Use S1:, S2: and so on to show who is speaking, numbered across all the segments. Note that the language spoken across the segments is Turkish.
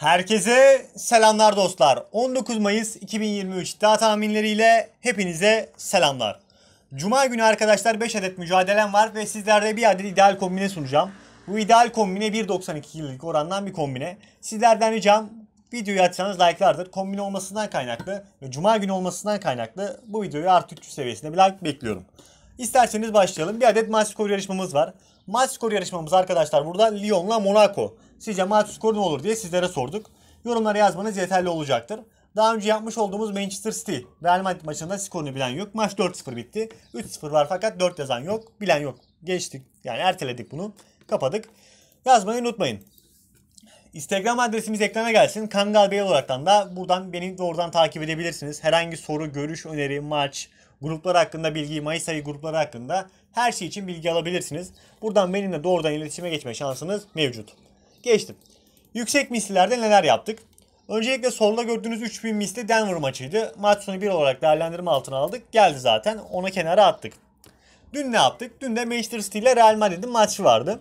S1: Herkese selamlar dostlar. 19 Mayıs 2023 iddia tahminleriyle hepinize selamlar. Cuma günü arkadaşlar 5 adet mücadelem var ve sizlerde bir adet ideal kombine sunacağım. Bu ideal kombine yıllık orandan bir kombine. Sizlerden ricam videoyu açsanız like'lardır. Kombine olmasından kaynaklı ve cuma günü olmasından kaynaklı bu videoyu artı 300 seviyesinde bir like bekliyorum. İsterseniz başlayalım. Bir adet maç skoru yarışmamız var. Maç skoru yarışmamız arkadaşlar burada Lyon'la Monaco. Sizce maç skoru ne olur diye sizlere sorduk. Yorumlara yazmanız yeterli olacaktır. Daha önce yapmış olduğumuz Manchester City Real Madrid maçında skorunu bilen yok. Maç 4-0 bitti. 3-0 var fakat 4 yazan yok. Bilen yok. Geçtik. Yani erteledik bunu. Kapadık. Yazmayı unutmayın. Instagram adresimiz ekrana gelsin. Kangal Bey olaraktan da buradan beni doğrudan takip edebilirsiniz. Herhangi soru, görüş, öneri, maç, gruplar hakkında bilgiyi, Mayıs ayı grupları hakkında her şey için bilgi alabilirsiniz. Buradan benimle doğrudan iletişime geçme şansınız mevcut. Geçtim. Yüksek mislilerde neler yaptık? Öncelikle solda gördüğünüz 3000 misli Denver maçıydı. Maç sonu 1 olarak değerlendirme altına aldık. Geldi zaten. Ona kenara attık. Dün ne yaptık? Dün de Manchester City ile Real Madrid'in maçı vardı.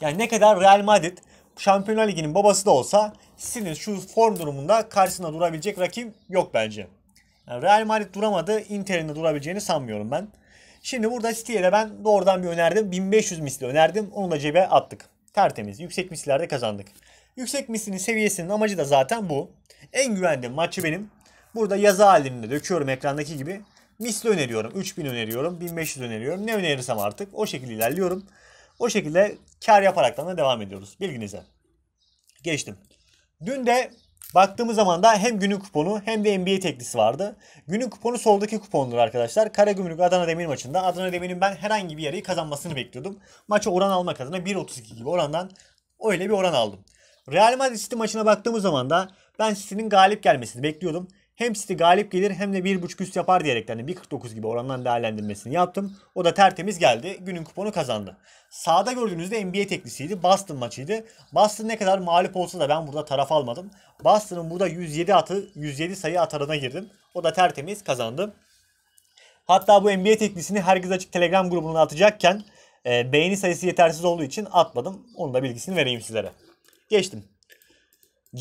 S1: Yani ne kadar Real Madrid Şampiyonlar Ligi'nin babası da olsa sizin şu form durumunda karşısında durabilecek rakip yok bence. Yani Real Madrid duramadı. Inter'in de durabileceğini sanmıyorum ben. Şimdi burada City'ye ben doğrudan bir önerdim. 1500 misli önerdim. Onu da cebe attık. Tertemiz. Yüksek mislerde kazandık. Yüksek mislinin seviyesinin amacı da zaten bu. En güvendiğim maçı benim. Burada yazı halinde döküyorum ekrandaki gibi. Misli öneriyorum. 3000 öneriyorum. 1500 öneriyorum. Ne önerirsem artık o şekilde ilerliyorum. O şekilde kar yaparaktan da devam ediyoruz. Bilginize. Geçtim. Dün de Baktığımız zaman da hem günün kuponu hem de NBA teklisi vardı. Günün kuponu soldaki kupondur arkadaşlar. Karagümrük Adana Demir maçında Adana Demir'in ben herhangi bir yarayı kazanmasını bekliyordum. Maça oran almak adına 1.32 gibi orandan öyle bir oran aldım. Real Madrid City maçına baktığımız zaman da ben City'nin galip gelmesini bekliyordum. Hem City galip gelir hem de 1.5 üst yapar diyerekten hani 1.49 gibi orandan değerlendirmesini yaptım. O da tertemiz geldi. Günün kuponu kazandı. Sağda de NBA teklisiydi. Boston maçıydı. Boston ne kadar mağlup olsa da ben burada taraf almadım. Boston'ın burada 107 atı, 107 sayı atarına girdim. O da tertemiz kazandı. Hatta bu NBA teklisini herkes açık Telegram grubuna atacakken e, beğeni sayısı yetersiz olduğu için atmadım. Onun da bilgisini vereyim sizlere. Geçtim.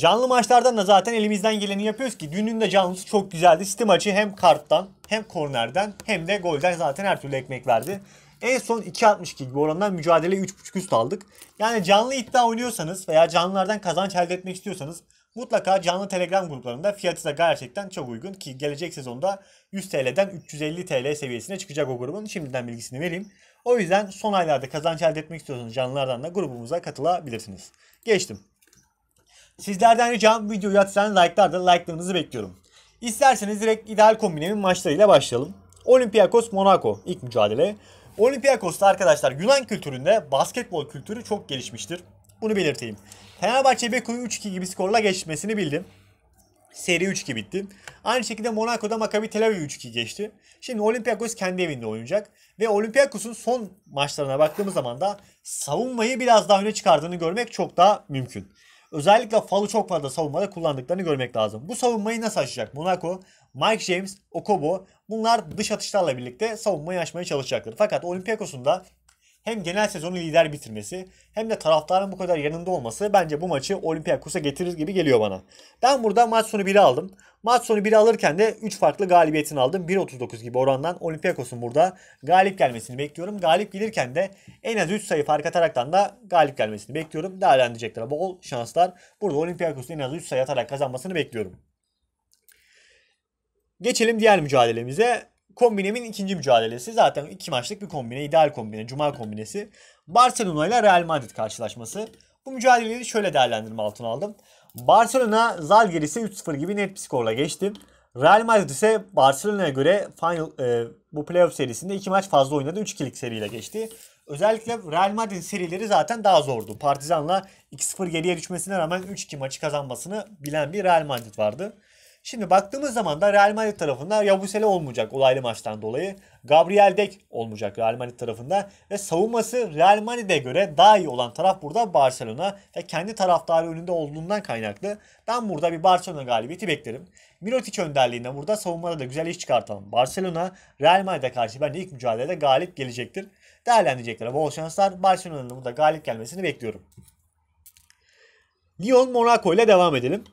S1: Canlı maçlardan da zaten elimizden geleni yapıyoruz ki dünün de canlısı çok güzeldi. City maçı hem karttan hem kornerden hem de golden zaten her türlü ekmek verdi. En son 2.62 gibi orandan mücadele 3.5 üst aldık. Yani canlı iddia oynuyorsanız veya canlılardan kazanç elde etmek istiyorsanız mutlaka canlı Telegram gruplarında fiyatı da gerçekten çok uygun ki gelecek sezonda 100 TL'den 350 TL seviyesine çıkacak o grubun şimdiden bilgisini vereyim. O yüzden son aylarda kazanç elde etmek istiyorsanız canlılardan da grubumuza katılabilirsiniz. Geçtim. Sizlerden ricam videoyu atsan like'larda like'larınızı bekliyorum. İsterseniz direkt ideal kombinemin maçlarıyla başlayalım. Olympiakos Monaco ilk mücadele. Olympiakos'ta arkadaşlar Yunan kültüründe basketbol kültürü çok gelişmiştir. Bunu belirteyim. Fenerbahçe Beko'yu 3-2 gibi skorla geçmesini bildim. Seri 3-2 bitti. Aynı şekilde Monaco'da Maccabi Tel Aviv 3-2 geçti. Şimdi Olympiakos kendi evinde oynayacak. Ve Olympiakos'un son maçlarına baktığımız zaman da savunmayı biraz daha öne çıkardığını görmek çok daha mümkün. Özellikle falı çok fazla savunmada kullandıklarını görmek lazım. Bu savunmayı nasıl açacak Monaco? Mike James, Okobo bunlar dış atışlarla birlikte savunmayı açmaya çalışacaktır. Fakat Olympiakos'un da hem genel sezonu lider bitirmesi hem de taraftarın bu kadar yanında olması bence bu maçı Olympiakos'a getirir gibi geliyor bana. Ben burada maç sonu 1'i aldım. Maç sonu 1'i alırken de 3 farklı galibiyetini aldım. 1.39 gibi orandan Olympiakos'un burada galip gelmesini bekliyorum. Galip gelirken de en az 3 sayı fark ataraktan da galip gelmesini bekliyorum. Değerlendirecekler bol şanslar. Burada Olympiakos'un en az 3 sayı atarak kazanmasını bekliyorum. Geçelim diğer mücadelemize kombinemin ikinci mücadelesi. Zaten iki maçlık bir kombine. ideal kombine. Cuma kombinesi. Barcelona ile Real Madrid karşılaşması. Bu mücadeleyi şöyle değerlendirme altına aldım. Barcelona Zalgiris'e 3-0 gibi net bir skorla geçti. Real Madrid ise Barcelona'ya göre final e, bu playoff serisinde iki maç fazla oynadı. 3-2'lik seriyle geçti. Özellikle Real Madrid serileri zaten daha zordu. Partizan'la 2-0 geriye düşmesine rağmen 3-2 maçı kazanmasını bilen bir Real Madrid vardı. Şimdi baktığımız zaman da Real Madrid tarafında Yabusele olmayacak olaylı maçtan dolayı. Gabriel Dek olmayacak Real Madrid tarafında ve savunması Real Madrid'e göre daha iyi olan taraf burada Barcelona ve kendi taraftarı önünde olduğundan kaynaklı ben burada bir Barcelona galibiyeti beklerim. Milotic önderliğinde burada savunmada da güzel iş çıkartalım. Barcelona Real Madrid'e karşı bence ilk mücadelede galip gelecektir. Değerlendirecekler. Bol şanslar. Barcelona'nın burada galip gelmesini bekliyorum. Lyon Monaco ile devam edelim.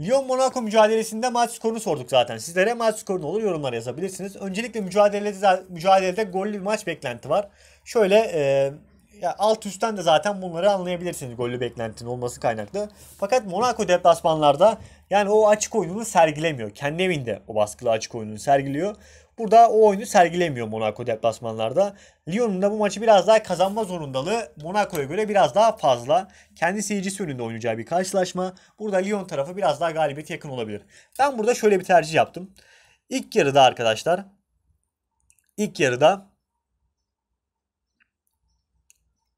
S1: Lyon Monaco mücadelesinde maç skorunu sorduk zaten. Sizlere maç skoru ne olur yorumlar yazabilirsiniz. Öncelikle mücadelede, mücadelede gollü bir maç beklenti var. Şöyle e, ya alt üstten de zaten bunları anlayabilirsiniz gollü beklentinin olması kaynaklı. Fakat Monaco deplasmanlarda yani o açık oyununu sergilemiyor. Kendi evinde o baskılı açık oyununu sergiliyor. Burada o oyunu sergilemiyor Monaco deplasmanlarda. Lyon'un da bu maçı biraz daha kazanma zorundalığı Monaco'ya göre biraz daha fazla. Kendi seyircisi önünde oynayacağı bir karşılaşma. Burada Lyon tarafı biraz daha galibiyet yakın olabilir. Ben burada şöyle bir tercih yaptım. İlk yarıda arkadaşlar. İlk yarıda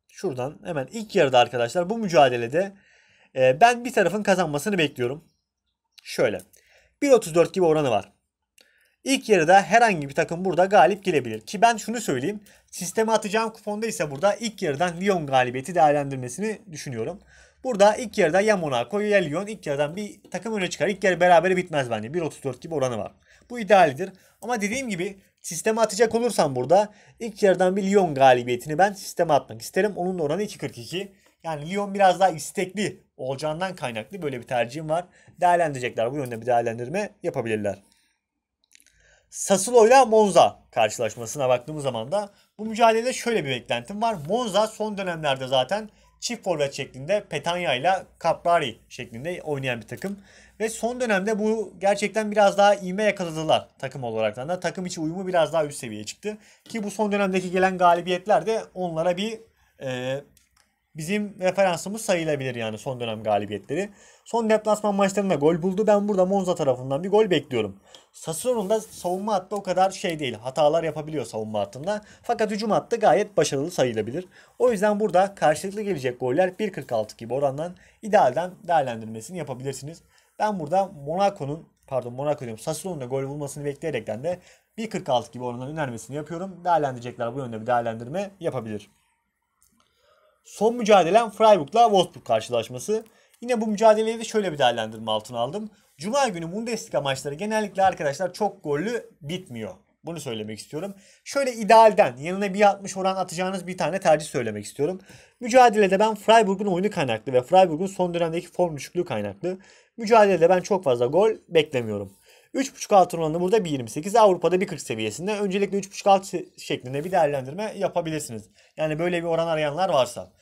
S1: şuradan hemen ilk yarıda arkadaşlar bu mücadelede e, ben bir tarafın kazanmasını bekliyorum. Şöyle 1.34 gibi oranı var. İlk yarıda herhangi bir takım burada galip gelebilir. Ki ben şunu söyleyeyim. Sisteme atacağım kuponda ise burada ilk yarıdan Lyon galibiyeti değerlendirmesini düşünüyorum. Burada ilk yarıda ya Monaco ya Lyon ilk yarıdan bir takım öne çıkar. İlk yarı beraber bitmez bence. 1.34 gibi oranı var. Bu idealidir. Ama dediğim gibi sisteme atacak olursam burada ilk yarıdan bir Lyon galibiyetini ben sisteme atmak isterim. Onun da oranı 2.42. Yani Lyon biraz daha istekli olacağından kaynaklı böyle bir tercihim var. Değerlendirecekler. Bu yönde bir değerlendirme yapabilirler. Sassuolo ile Monza karşılaşmasına baktığımız zaman da bu mücadelede şöyle bir beklentim var. Monza son dönemlerde zaten çift forvet şeklinde Petagna ile Caprari şeklinde oynayan bir takım. Ve son dönemde bu gerçekten biraz daha iğme yakaladılar takım olarak da. Takım içi uyumu biraz daha üst seviyeye çıktı. Ki bu son dönemdeki gelen galibiyetler de onlara bir e, bizim referansımız sayılabilir yani son dönem galibiyetleri. Son deplasman maçlarında gol buldu. Ben burada Monza tarafından bir gol bekliyorum. Sassuolo'nun da savunma hattı o kadar şey değil. Hatalar yapabiliyor savunma hattında. Fakat hücum hattı gayet başarılı sayılabilir. O yüzden burada karşılıklı gelecek goller 1.46 gibi orandan idealden değerlendirmesini yapabilirsiniz. Ben burada Monaco'nun pardon Monaco diyorum Sassuolo'nun da gol bulmasını bekleyerekten de 1.46 gibi orandan önermesini yapıyorum. Değerlendirecekler bu yönde bir değerlendirme yapabilir. Son mücadelem Freiburg'la Wolfsburg karşılaşması. Yine bu mücadeleyi de şöyle bir değerlendirme altına aldım. Cuma günü Bundesliga maçları genellikle arkadaşlar çok gollü bitmiyor. Bunu söylemek istiyorum. Şöyle idealden yanına bir 1.60 oran atacağınız bir tane tercih söylemek istiyorum. Mücadelede ben Freiburg'un oyunu kaynaklı ve Freiburg'un son dönemdeki form düşüklüğü kaynaklı. Mücadelede ben çok fazla gol beklemiyorum. 3.5 altı oranı burada 1.28 Avrupa'da 1.40 seviyesinde. Öncelikle 3.5 alt şeklinde bir değerlendirme yapabilirsiniz. Yani böyle bir oran arayanlar varsa.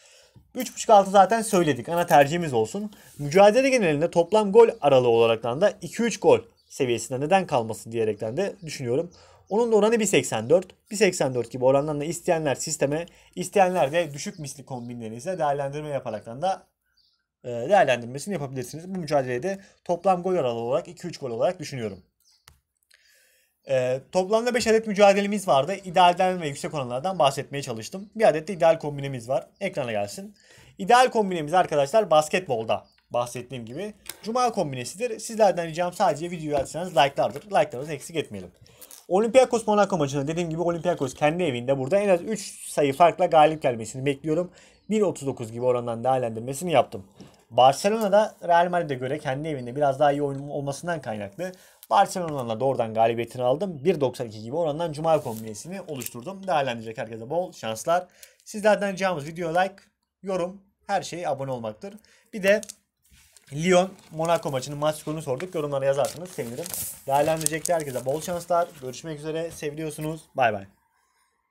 S1: 3.5-6 zaten söyledik. Ana tercihimiz olsun. Mücadele genelinde toplam gol aralığı olarak da 2-3 gol seviyesinde neden kalmasın diyerekten de düşünüyorum. Onun da oranı 1.84. 1.84 gibi oranlarla isteyenler sisteme, isteyenler de düşük misli kombinlerinizle değerlendirme yaparak da e, değerlendirmesini yapabilirsiniz. Bu mücadelede toplam gol aralığı olarak 2-3 gol olarak düşünüyorum. Ee, toplamda 5 adet mücadelemiz vardı. İdealden ve yüksek oranlardan bahsetmeye çalıştım. Bir adet de ideal kombinemiz var. Ekrana gelsin. İdeal kombinemiz arkadaşlar basketbolda bahsettiğim gibi. Cuma kombinesidir. Sizlerden ricam sadece videoyu açsanız like'lardır. Like'larınızı eksik etmeyelim. Olympiakos Monaco maçında dediğim gibi Olympiakos kendi evinde burada en az 3 sayı farkla galip gelmesini bekliyorum. 1.39 gibi orandan değerlendirmesini yaptım. Barcelona'da Real Madrid'e göre kendi evinde biraz daha iyi olmasından kaynaklı Barcelona'da doğrudan galibiyetini aldım. 1.92 gibi orandan Cuma kombinesini oluşturdum. Değerlendirecek herkese bol şanslar. Sizlerden ricamız video like, yorum, her şeye abone olmaktır. Bir de Lyon Monaco maçının maç skorunu sorduk. Yorumlara yazarsanız sevinirim. Değerlendirecek herkese bol şanslar. Görüşmek üzere. Seviyorsunuz. Bay bay.